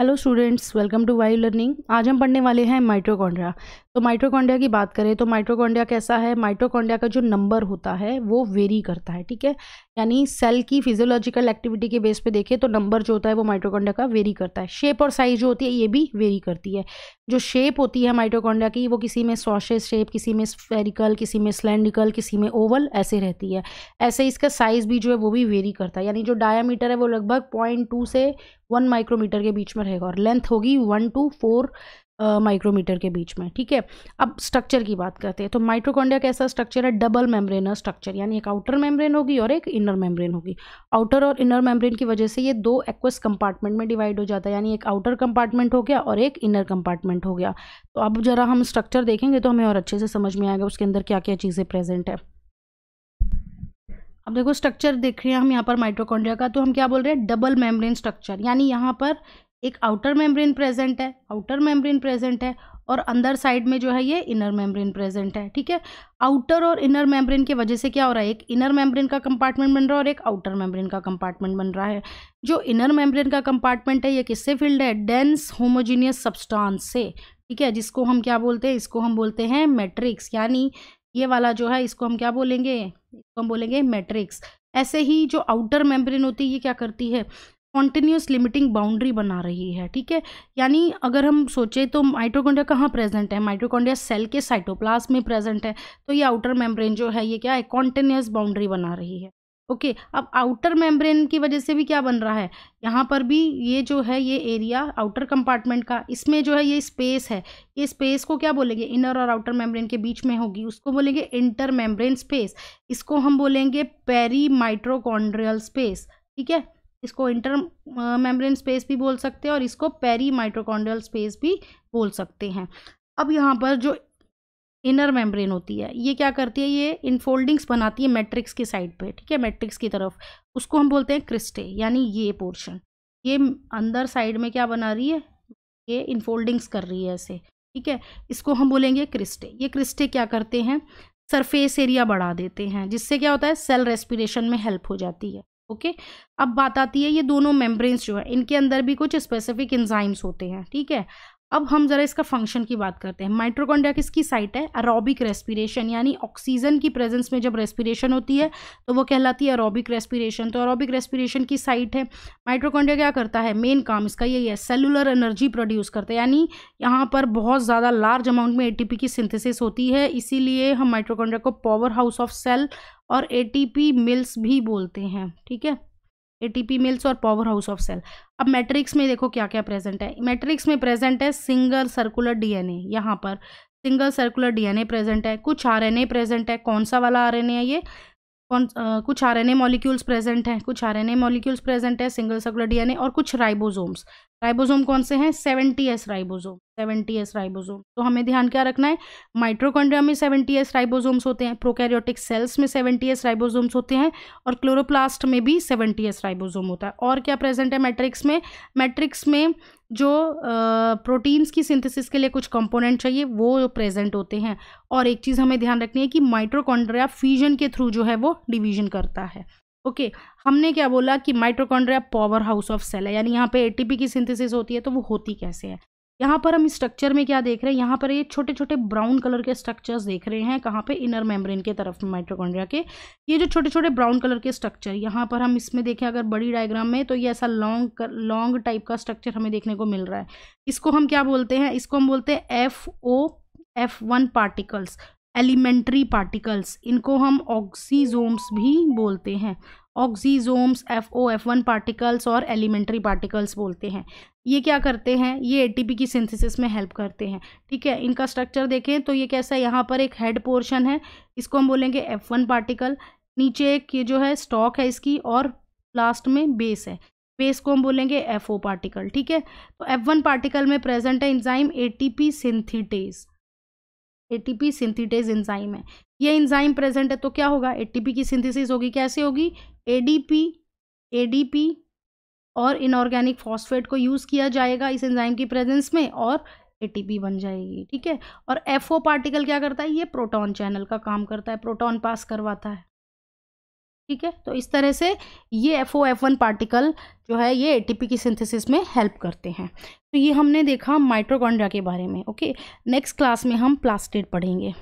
hello students welcome to Y learning आज हम पढ़ने वाले हैं माइट्रोकॉन्ड्रा तो माइट्रोकॉन्डिया की बात करें तो माइट्रोकॉन्डिया कैसा है माइट्रोकॉन्डिया का जो नंबर होता है वो वेरी करता है ठीक है यानी सेल की फिजियोलॉजिकल एक्टिविटी के बेस पे देखें तो नंबर जो होता है वो माइट्रोकॉन्डिया का वेरी करता है शेप और साइज जो होती है ये भी वेरी करती है जो शेप होती है माइट्रोकॉन्डिया की वो किसी में सॉशेज शेप किसी में स्पेरिकल किसी में स्लैंडिकल किसी में ओवल ऐसे रहती है ऐसे इसका साइज़ भी जो है वो भी वेरी करता है यानी जो डायामीटर है वो लगभग पॉइंट से वन माइक्रोमीटर के बीच में रहेगा और लेंथ होगी वन टू फोर माइक्रोमीटर के बीच में ठीक है अब स्ट्रक्चर की बात करते हैं तो माइट्रोकॉन्डिया कैसा स्ट्रक्चर है डबल मेम्ब्रेनर स्ट्रक्चर यानी एक आउटर मेम्ब्रेन होगी और एक इनर मेम्ब्रेन होगी आउटर और इनर मेम्ब्रेन की वजह से ये दो एक्वस कंपार्टमेंट में डिवाइड हो जाता है यानी एक आउटर कंपार्टमेंट हो गया और एक इनर कंपार्टमेंट हो गया तो अब जरा हम स्ट्रक्चर देखेंगे तो हमें और अच्छे से समझ में आएगा उसके अंदर क्या क्या चीज़ें प्रेजेंट है अब देखो स्ट्रक्चर देख रहे हैं हम यहाँ पर माइट्रोकॉन्ड्रिया का तो हम क्या बोल रहे हैं डबल मेम्ब्रेन स्ट्रक्चर यानी यहाँ पर एक आउटर मेम्ब्रेन प्रेजेंट है आउटर मेम्ब्रेन प्रेजेंट है और अंदर साइड में जो है ये इनर मेम्ब्रेन प्रेजेंट है ठीक है आउटर और इनर मेम्ब्रेन की वजह से क्या हो रहा है एक इनर मेम्ब्रेन का कंपार्टमेंट बन रहा है और एक आउटर मेम्ब्रेन का कंपार्टमेंट बन रहा है जो इनर मेम्ब्रेन का कंपार्टमेंट है ये किससे फील्ड है डेंस होमोजीनियस सब्सटांस से ठीक है जिसको हम क्या बोलते हैं इसको हम बोलते हैं मेट्रिक्स यानी ये वाला जो है इसको हम क्या बोलेंगे इसको हम बोलेंगे मेट्रिक्स ऐसे ही जो आउटर मेम्ब्रेन होती है ये क्या करती है कॉन्टिन्यूस लिमिटिंग बाउंड्री बना रही है ठीक है यानी अगर हम सोचें तो माइट्रोकोंडिया कहाँ प्रेजेंट है माइट्रोकोंडिया सेल के साइटोप्लास में प्रेजेंट है तो ये आउटर मेम्ब्रेन जो है ये क्या है कॉन्टिन्यूस बाउंड्री बना रही है ओके okay, अब आउटर मेम्ब्रेन की वजह से भी क्या बन रहा है यहाँ पर भी ये जो है ये एरिया आउटर कंपार्टमेंट का इसमें जो है ये स्पेस है ये स्पेस को क्या बोलेंगे इनर और आउटर मेम्ब्रेन के बीच में होगी उसको बोलेंगे इंटर मेम्ब्रेन स्पेस इसको हम बोलेंगे पेरी माइट्रोकॉन्ड्रियल स्पेस ठीक है इसको इंटर मेम्ब्रेन स्पेस भी बोल सकते हैं और इसको पेरी माइट्रोकॉन्ड्रियल स्पेस भी बोल सकते हैं अब यहाँ पर जो इनर मेम्ब्रेन होती है ये क्या करती है ये इनफोल्डिंग्स बनाती है मैट्रिक्स के साइड पे ठीक है मैट्रिक्स की तरफ उसको हम बोलते हैं क्रिस्टे यानी ये पोर्शन ये अंदर साइड में क्या बना रही है ये इनफोल्डिंग्स कर रही है ऐसे ठीक है इसको हम बोलेंगे क्रिस्टे ये क्रिस्टे क्या करते हैं सरफेस एरिया बढ़ा देते हैं जिससे क्या होता है सेल रेस्पिरेशन में हेल्प हो जाती है ओके अब बात आती है ये दोनों मेम्ब्रेन्स जो है इनके अंदर भी कुछ स्पेसिफिक इंजाइम्स होते हैं ठीक है अब हम ज़रा इसका फंक्शन की बात करते हैं माइट्रोकॉन्ड्रिया किसकी साइट है अरोबिक रेस्पिरेशन यानी ऑक्सीजन की प्रेजेंस में जब रेस्पिरेशन होती है तो वो कहलाती है अरोबिक रेस्पिरेशन तो अरोबिक रेस्पिरेशन की साइट है माइट्रोकॉन्ड्रिया क्या करता है मेन काम इसका यही है सेलुलर एनर्जी प्रोड्यूस करते हैं यानी यहाँ पर बहुत ज़्यादा लार्ज अमाउंट में ए की सिंथेसिस होती है इसीलिए हम माइट्रोकॉन्ड्रिया को पावर हाउस ऑफ सेल और ए मिल्स भी बोलते हैं ठीक है एटीपी मिल्स और पावर हाउस ऑफ सेल अब मैट्रिक्स में देखो क्या क्या प्रेजेंट है मैट्रिक्स में प्रेजेंट है सिंगल सर्कुलर डीएनए यहाँ पर सिंगल सर्कुलर डीएनए प्रेजेंट है कुछ आरएनए प्रेजेंट है कौन सा वाला आरएनए है ये कौन आ, कुछ ए मॉलिक्यूल्स प्रेजेंट हैं कुछ R N A molecules present है single circular D N A और कुछ राइबोसोम्स राइबोसोम कौन से हैं seventy S ribosome seventy S ribosome तो हमें ध्यान क्या रखना है माइट्रोकॉन्ड्रिया में सेवेंटी एस राइबोसोम्स होते हैं प्रोकैरियोटिक सेल्स में सेवेंटी एस राइबोसोम्स होते हैं और क्लोरोप्लास्ट में भी सेवेंटी एस राइबोसोम होता है और क्या प्रेजेंट है मैट्रिक्स में मैट्रिक्स में जो प्रोटीन्स की सिंथेसिस के लिए कुछ कंपोनेंट चाहिए वो प्रेजेंट होते हैं और एक चीज़ हमें ध्यान रखनी है कि माइट्रोकॉन्ड्रिया फ्यूजन के थ्रू जो है वो डिवीजन करता है ओके okay, हमने क्या बोला कि mitochondria power house of cell है यानी यहाँ पे एटीपी की सिंथेसिस होती है तो वो होती कैसे है यहाँ पर हम स्ट्रक्चर में क्या देख रहे हैं यहाँ पर ये छोटे छोटे ब्राउन कलर के स्ट्रक्चर्स देख रहे हैं कहाँ पे इनर मेम्ब्रेन के तरफ माइट्रोकॉन्ड्रिया के ये जो छोटे छोटे ब्राउन कलर के स्ट्रक्चर यहाँ पर हम इसमें देखें अगर बड़ी डायग्राम में तो ये ऐसा लॉन्ग लॉन्ग टाइप का स्ट्रक्चर हमें देखने को मिल रहा है इसको हम क्या बोलते हैं इसको हम बोलते हैं F O F one particles elementary particles इनको हम ऑक्सीजोम्स भी बोलते हैं oxysomes F O F one particles और एलिमेंट्री पार्टिकल्स बोलते हैं ये क्या करते हैं ये पी की सिंथेसिस में हेल्प करते हैं ठीक है इनका स्ट्रक्चर देखें तो ये कैसा है यहाँ पर एक हेड पोर्शन है इसको हम बोलेंगे एफ वन पार्टिकल नीचे एक ये जो है स्टॉक है इसकी और लास्ट में बेस है बेस को हम बोलेंगे एफ ओ पार्टिकल ठीक है तो एफ वन पार्टिकल में प्रेजेंट है enzyme A T P synthetase ATP synthetase enzyme है ये एंजाइम प्रेजेंट है तो क्या होगा एटीपी की सिंथेसिस होगी कैसे होगी एडीपी एडीपी और इनऑर्गेनिक फॉस्फेट को यूज़ किया जाएगा इस एंजाइम की प्रेजेंस में और एटीपी बन जाएगी ठीक है और एफओ पार्टिकल क्या करता है ये प्रोटॉन चैनल का काम करता है प्रोटॉन पास करवाता है ठीक है तो इस तरह से ये F O F one particle जो है ये एटीपी की सिंथेसिस में हेल्प करते हैं तो ये हमने देखा माइट्रोकॉन्ड्रिया के बारे में ओके नेक्स्ट क्लास में हम प्लास्टिड पढ़ेंगे